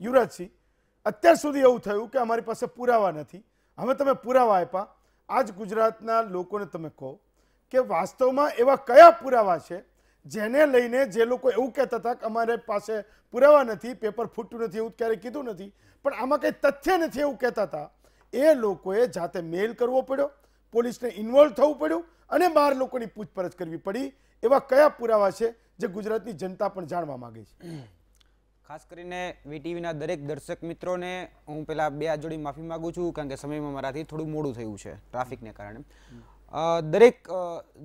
યુવરાજસિંહ અત્યાર સુધી એવું થયું કે અમારી પાસે પુરાવા નથી હવે તમે પુરાવા આપ્યા આજ ગુજરાતના લોકોને તમે કહો કે વાસ્તવમાં એવા કયા પુરાવા છે જેને લઈને જે લોકો એવું કહેતા હતા કે અમારે પાસે પુરાવા નથી પેપર ફૂટતું નથી એવું ક્યારેય કીધું નથી પણ આમાં કંઈ તથ્ય નથી એવું કહેતા હતા એ લોકોએ જાતે મેલ કરવો પડ્યો પોલીસને ઇન્વોલ્વ થવું પડ્યું અને બહાર લોકોની પૂછપરછ કરવી પડી એવા કયા પુરાવા છે જે ગુજરાતની જનતા પણ જાણવા માગે છે ખાસ કરીને વીટીવીના દરેક દર્શક મિત્રોને હું પહેલાં બે આ જોડી માફી માગું છું કારણ કે સમયમાં મારાથી થોડું મોડું થયું છે ટ્રાફિકને કારણે દરેક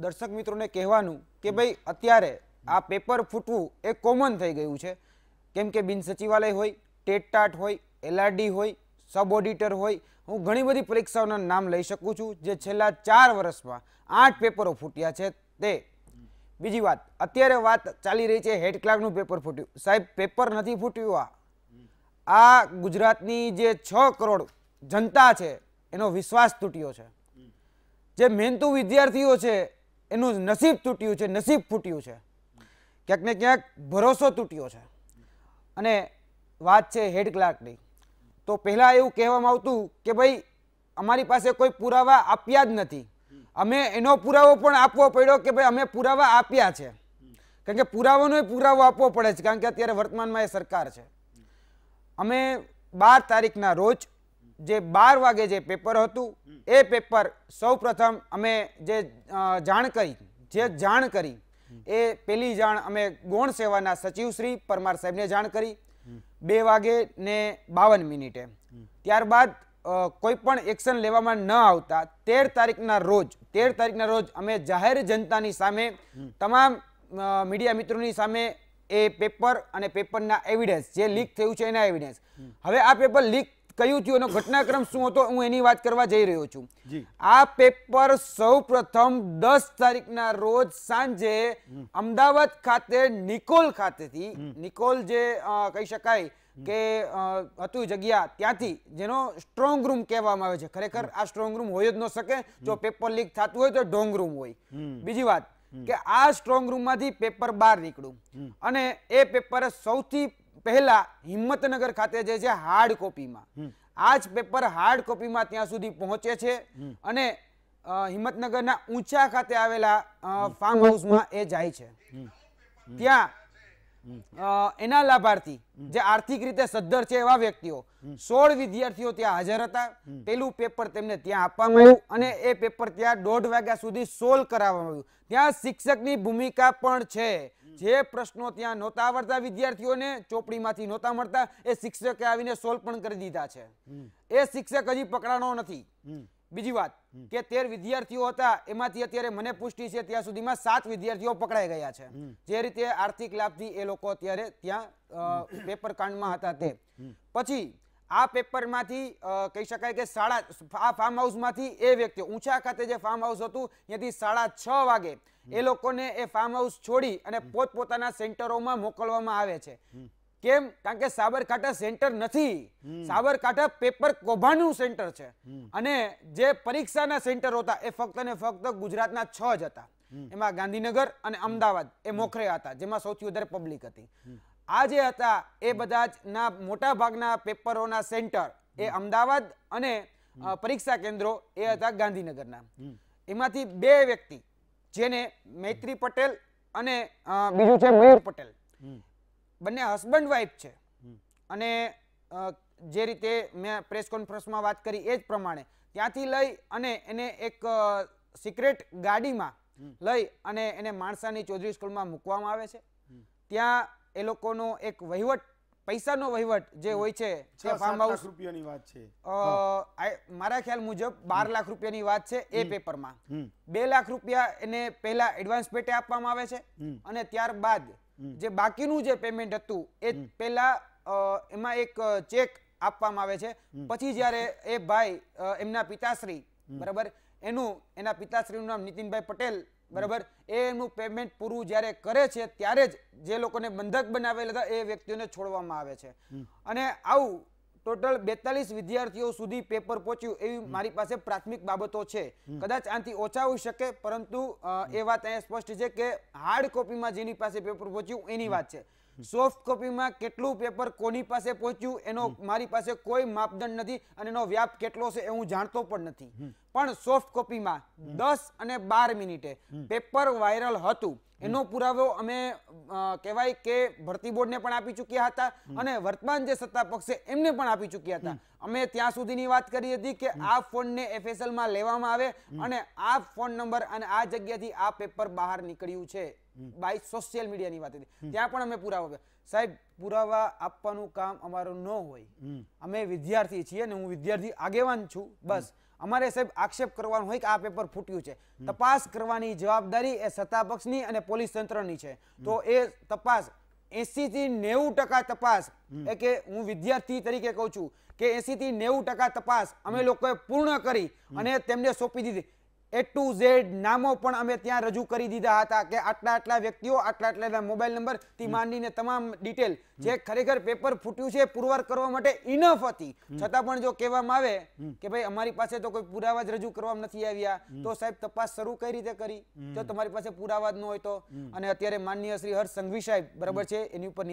દર્શક મિત્રોને કહેવાનું કે ભાઈ અત્યારે આ પેપર ફૂટવું એ કોમન થઈ ગયું છે કેમ કે બિન સચિવાલય હોય ટેટટાટ હોય એલઆરડી હોય સબ ઓડિટર હોય હું ઘણી બધી પરીક્ષાઓના નામ લઈ શકું છું જે છેલ્લા ચાર વર્ષમાં આઠ પેપરો ફૂટ્યા છે તે બીજી વાત અત્યારે વાત ચાલી રહી છે હેડ ક્લાર્કનું પેપર ફૂટ્યું સાહેબ પેપર નથી ફૂટ્યું આ આ ગુજરાતની જે છ કરોડ જનતા છે એનો વિશ્વાસ તૂટ્યો છે જે મહેનતુ વિદ્યાર્થીઓ છે એનું નસીબ તૂટ્યું છે નસીબ ફૂટ્યું છે ક્યાંક ને ક્યાંક ભરોસો તૂટ્યો છે અને વાત છે હેડ ક્લાર્કની તો પહેલાં એવું કહેવામાં આવતું કે ભાઈ અમારી પાસે કોઈ પુરાવા આપ્યા જ નથી અમે એનો પુરાવો પણ આપવો પડ્યો કે ભાઈ અમે પુરાવા આપ્યા છે કારણ કે પુરાવાનો પુરાવો આપવો પડે છે કારણ કે અત્યારે વર્તમાનમાં એ સરકાર છે અમે બાર તારીખના રોજ જે બાર વાગે જે પેપર હતું એ પેપર સૌ અમે જે જાણ કરી જે જાણ કરી એ પેલી જાણ અમે ગૌણ સેવાના સચિવશ્રી પરમાર સાહેબને જાણ કરી બે વાગે ને બાવન મિનિટે ત્યારબાદ કોઈ પણ એક્શન લેવામાં ન આવતા તેર તારીખના રોજ તેર તારીખના રોજ અમે જાહેર જનતાની સામે તમામ મીડિયા મિત્રોની સામે એ પેપર અને પેપરના એવિડન્સ જે લીક થયું છે એના એવિડન્સ હવે આ પેપર લીક કયું થયું એનો ઘટનાક્રમ શું હતો હું એની વાત કરવા જઈ રહ્યો છું આ પેપર સૌ પ્રથમ દસ તારીખના રોજ સાંજે અમદાવાદ ખાતે નિકોલ ખાતેથી નિકોલ જે કહી શકાય કે હતું જગ્યા ત્યાંથી જેનો સ્ટ્રોંગ રૂમ કહેવામાં આવે છે ખરેખર આ સ્ટ્રોંગ રૂમ હોય જ ન શકે જો પેપર લીક થતું હોય તો ઢોંગ રૂમ હોય બીજી વાત કે આ સ્ટ્રોંગ રૂમ માંથી પેપર બહાર નીકળ્યું અને એ પેપર સૌથી પહેલા હિંમતનગર ખાતે જે છે હાર્ડ કોપીમાં આ જ પેપર હાર્ડ કોપીમાં ત્યાં સુધી પહોંચે છે અને હિંમતનગરના ઊંચા ખાતે આવેલા ફાર્મ હાઉસમાં એ જાય છે ત્યાં એના લાભાર્થી જે આર્થિક રીતે સદ્ધર છે એવા વ્યક્તિઓ સોળ વિદ્યાર્થીઓ ત્યાં હાજર હતા પેલું પેપર તેમને ત્યાં આપવામાં આવ્યું અને એ પેપર ત્યાં દોઢ વાગ્યા સુધી સોલ્વ કરાવવામાં આવ્યું ત્યાં શિક્ષકની ભૂમિકા પણ છે જે પ્રશ્નો ત્યાં નહોતા આવડતા વિદ્યાર્થીઓને ચોપડીમાંથી નહોતા મળતા એ શિક્ષકે આવીને સોલ્વ પણ કરી દીધા છે એ શિક્ષક હજી પકડાણો નથી બીજી વાત કે તેર વિદ્યાર્થીઓ હતા એમાંથી અત્યારે મને પુષ્ટિ છે ત્યાં સુધીમાં સાત વિદ્યાર્થીઓ પકડાઈ ગયા છે જે રીતે આર્થિક લાભથી એ લોકો અત્યારે ત્યાં પેપર કાંડમાં હતા તે પછી આ પેપરમાંથી કહી શકાય કે સાડા આ ફાર્મ હાઉસમાંથી એ વ્યક્તિ ઊંચા ખાતે જે ફાર્મ હાઉસ હતું ત્યાંથી સાડા છ વાગે એ લોકોને એ ફાર્મ હાઉસ છોડી અને પોતપોતાના સેન્ટરોમાં મોકલવામાં આવે છે કેમ કારણ કે સાબરકાંઠા સેન્ટર નથી સાબરકાંઠા પેપર કોભાનું સેન્ટર છે અને જે પરીક્ષાના સેન્ટર હતા એ ફક્ત ને ફક્ત ગુજરાતના છ જ હતા એમાં ગાંધીનગર અને અમદાવાદ એ મોખરે હતા જેમાં સૌથી વધારે પબ્લિક હતી આ જે હતા એ બધા જ ના મોટા ભાગના પેપરોના સેન્ટર એ અમદાવાદ અને પરીક્ષા કેન્દ્રો એ હતા ગાંધીનગરના એમાંથી બે વ્યક્તિ જેને મૈત્રી પટેલ અને બીજું છે મયુર પટેલ બંને હસબન્ડ વાઈફ છે અને જે રીતે મેં પ્રેસ કોન્ફરન્સમાં વાત કરી એ જ પ્રમાણે ત્યાંથી લઈ અને એને એક સિક્રેટ ગાડીમાં લઈ અને એને માણસાની ચૌધરી સ્કૂલમાં મૂકવામાં આવે છે ત્યાં એ લોકોનો એક વહીવટ પૈસાનો વહીવટ જે હોય છે તે ફાર્મ હાઉસ રૂપિયાની વાત છે મારા ખ્યાલ મુજબ બાર લાખ રૂપિયાની વાત છે એ પેપરમાં બે લાખ રૂપિયા એને પહેલા એડવાન્સ પેટે આપવામાં આવે છે અને ત્યારબાદ જે બાકીનું જે પેમેન્ટ હતું એ પહેલા એમાં એક ચેક આપવામાં આવે છે પછી જ્યારે એ ભાઈ એમના પિતાશ્રી બરાબર એનું એના પિતાશ્રીનું નામ નીતિનભાઈ પટેલ બરાબર એ એનું પેમેન્ટ પૂરું જ્યારે કરે છે ત્યારે જ જે લોકોને બંધક બનાવેલા હતા એ વ્યક્તિઓને છોડવામાં આવે છે અને આવું ટોટલ બેતાલીસ વિદ્યાર્થીઓ સુધી પેપર પહોંચ્યું એવી મારી પાસે પ્રાથમિક બાબતો છે કદાચ આનાથી ઓછા હોઈ શકે પરંતુ એ વાત અહીંયા સ્પષ્ટ છે કે હાર્ડ કોપીમાં જેની પાસે પેપર પહોંચ્યું એની વાત છે સોફ્ટ કોપીમાં કેટલું પેપર કોની પાસે પહોંચ્યું એનો મારી પાસે કોઈ માપદંડ નથી અને એનો વ્યાપ કેટલો છે એ હું જાણતો પણ નથી પણ સોફ્ટ કોપીમાં દસ અને બાર મિનિટે પેપર વાયરલ હતું એનો પુરાવો અમે કહેવાય કે ભરતી બોર્ડને પણ આપી ચૂક્યા હતા અને વર્તમાન જે સત્તા પક્ષ છે એમને પણ આપી ચૂક્યા હતા અમે ત્યાં સુધીની વાત કરી હતી કે આ ફોનને એફએસએલમાં લેવામાં આવે અને આ ફોન નંબર અને આ જગ્યાથી આ પેપર બહાર નીકળ્યું છે બાય સોશિયલ મીડિયાની વાત હતી ત્યાં પણ અમે પુરાવો સાહેબ પુરાવા આપવાનું કામ અમારું ન હોય અમે વિદ્યાર્થી છીએ અને હું વિદ્યાર્થી આગેવાન છું બસ અમારે સાહેબ આક્ષેપ કરવાનો હોય કે આ પેપર ફૂટ્યું છે તપાસ કરવાની જવાબદારી એ સત્તા પક્ષની અને પોલીસ તંત્રની છે તો એ તપાસ એસી થી નેવું ટકા તપાસ એ કે હું વિદ્યાર્થી તરીકે કહું છું કે એસી થી નેવું ટકા તપાસ અમે લોકોએ પૂર્ણ કરી અને તેમને સોંપી દીધી એ ટુ ઝેડ નામો પણ અમે ત્યાં રજૂ કરી દીધા હતા કે આટલા આટલા વ્યક્તિઓ આટલા આટલા મોબાઈલ નંબર થી માંડીને તમામ ડિટેલ જે ખરેખર પેપર ફૂટ્યું છે પુરવાર કરવા માટે ઇનફ હતી છતાં પણ જો કહેવામાં આવે કે ભાઈ અમારી પાસે તો કોઈ પુરાવા જ રજૂ કરવામાં નથી આવ્યા તો સાહેબ તપાસ શરૂ કઈ રીતે કરી જો તમારી પાસે પુરાવા જ ન હોય તો અને અત્યારે માનનીય શ્રી હર્ષ સંઘવી સાહેબ બરાબર છે એની ઉપર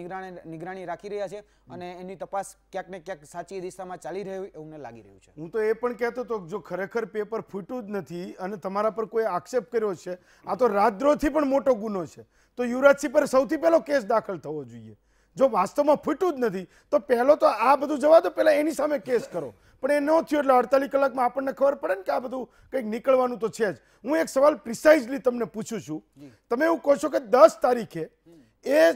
નિગરાણી રાખી રહ્યા છે અને એની તપાસ ક્યાંક ને ક્યાંક સાચી દિશામાં ચાલી રહ્યું એવું લાગી રહ્યું છે હું તો એ પણ કહેતો હતો જો ખરેખર પેપર ફૂટ્યું જ નથી અને અને તમારા પર કોઈ આક્ષેપ કર્યો છે આ તો રાજદ્રોહથી પણ મોટો ગુનો છે તો યુવરાજસિંહ પર સૌથી પહેલો કેસ દાખલ થવો જોઈએ જો વાસ્તવમાં ફૂટ્યું જ નથી તો પહેલો તો આ બધું જવા દો પહેલાં એની સામે કેસ કરો પણ એ ન થયું એટલે અડતાલીસ કલાકમાં આપણને ખબર પડે ને કે આ બધું કંઈક નીકળવાનું તો છે જ હું એક સવાલ પ્રિસાઇઝલી તમને પૂછું છું તમે એવું કહો છો કે દસ તારીખે એ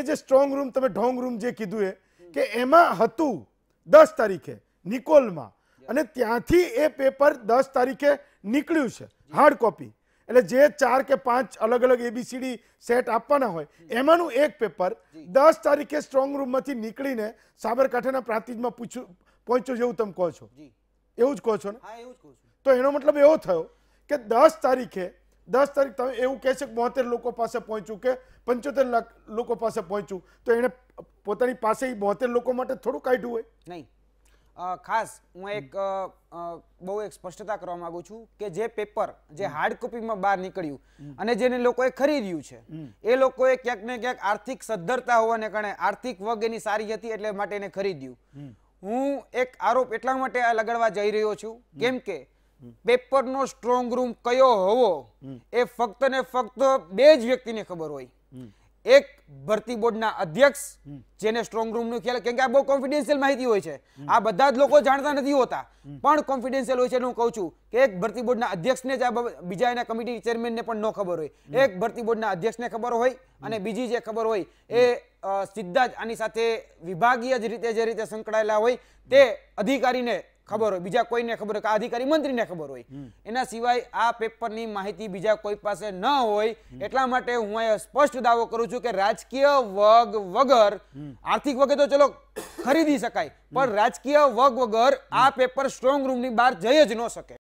એ જે સ્ટ્રોંગ રૂમ તમે ઢોંગ રૂમ જે કીધું એ કે એમાં હતું દસ તારીખે નિકોલમાં અને ત્યાંથી એ પેપર દસ તારીખે નીકળ્યું છે હાર્ડ કોપી એટલે જે ચાર કે પાંચ અલગ અલગ એબીસીડી સેટ આપવાના હોય એમાંનું એક પેપર દસ તારીખે સ્ટ્રોંગ રૂમમાંથી નીકળીને સાબરકાંઠાના પ્રાંતિજમાં પૂછ્યું પહોંચ્યું જેવું તમે કહો છો એવું જ કહો છો ને તો એનો મતલબ એવો થયો કે દસ તારીખે દસ તારીખ તમે એવું કહે છે કે બોતેર લોકો પાસે પહોંચ્યું કે પંચોતેર લાખ લોકો પાસે પહોંચ્યું તો એણે પોતાની પાસે બોતેર લોકો માટે થોડું કાઢ્યું હોય નહીં ખાસ હું એક બહુ એક સ્પષ્ટતા કરવા માંગુ છું કે જે પેપર જે હાર્ડ કોપીમાં બહાર નીકળ્યું અને જેને લોકોએ ખરીદ્યું છે એ લોકોએ ક્યાંક ને ક્યાંક આર્થિક સદ્ધરતા હોવાને કારણે આર્થિક વગ એની સારી હતી એટલે માટે એને ખરીદ્યું હું એક આરોપ એટલા માટે આ લગાડવા જઈ રહ્યો છું કેમ કે પેપરનો સ્ટ્રોંગ રૂમ કયો હોવો એ ફક્ત ને ફક્ત બે જ વ્યક્તિને ખબર હોય એક ભરતી બોર્ડના અધ્યક્ષ જેને સ્ટ્રોંગ રૂમનું ખ્યાલ કેમ કે આ બહુ કોન્ફિડેન્શિયલ માહિતી હોય છે આ બધા જ લોકો જાણતા નથી હોતા પણ કોન્ફિડેન્શિયલ હોય છે હું કહું છું કે એક ભરતી બોર્ડના અધ્યક્ષને જ આ બીજા એના કમિટી ચેરમેનને પણ ન ખબર હોય એક ભરતી બોર્ડના અધ્યક્ષને ખબર હોય અને બીજી જે ખબર હોય એ સીધા જ આની સાથે વિભાગીય જ રીતે જે રીતે સંકળાયેલા હોય તે અધિકારીને ખબર હોય બીજા કોઈને ખબર હોય કે અધિકારી મંત્રીને ખબર હોય એના સિવાય આ પેપરની માહિતી બીજા કોઈ પાસે ન હોય એટલા માટે હું અહીંયા સ્પષ્ટ દાવો કરું છું કે રાજકીય વગ વગર આર્થિક વગે તો ચલો ખરીદી શકાય પણ રાજકીય વગ વગર આ પેપર સ્ટ્રોંગ રૂમની બહાર જઈ જ ન શકે